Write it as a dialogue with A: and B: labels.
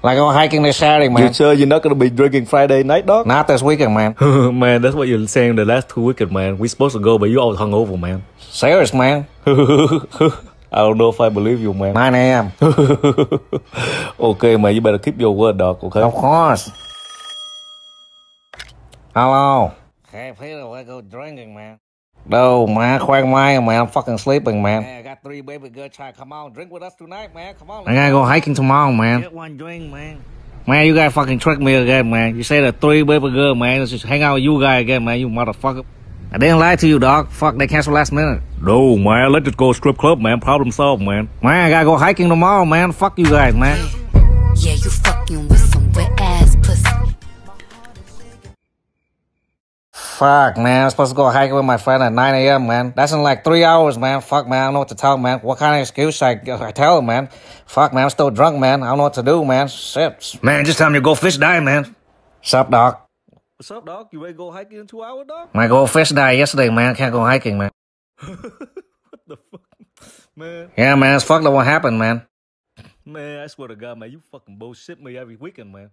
A: Like oh, hiking is Saturday, man. You sure you're not going to be drinking Friday night, dog? Not this weekend, man. man, that's what you're saying the last two weekend, man. We supposed to go, but you all hungover, man. Serious, man. I don't know if I believe you, man. 9 a.m. okay, man, you
B: better keep your word, dog, okay? Of course. Hello. Hey, Peter, we go drinking, man. No, man, Quagmire, man. I'm fucking sleeping, man. Hey, I got three baby girl child. Come on, drink with us tonight, man. Come on. I gotta go hiking tomorrow, man. Get one drink, man. Man, you gotta fucking trick me again, man. You say the three baby girl, man. Let's just hang out with you guy again, man. You motherfucker. I didn't lie to you, dog. Fuck, they canceled last minute. No,
A: man. Let's just go
B: strip club, man. Problem solved, man. Man, I gotta go hiking tomorrow, man. Fuck you guys, man. Fuck, man. I'm supposed to go hiking with my friend at 9 a.m., man. That's in like three hours, man. Fuck, man. I don't know what to tell, man. What kind of excuse I, I tell, man? Fuck, man. I'm still drunk, man. I don't know what to do, man. Shit. Man, just tell me to go fish die, man. Sup, doc? What's up, doc? You
A: ready to go hiking in two hours,
B: doc? My go fish died yesterday, man. can't go hiking, man.
A: what the
B: fuck, man? Yeah, man. It's fucked up what happened, man.
A: Man, I swear to God, man. You fucking bullshit me every weekend, man.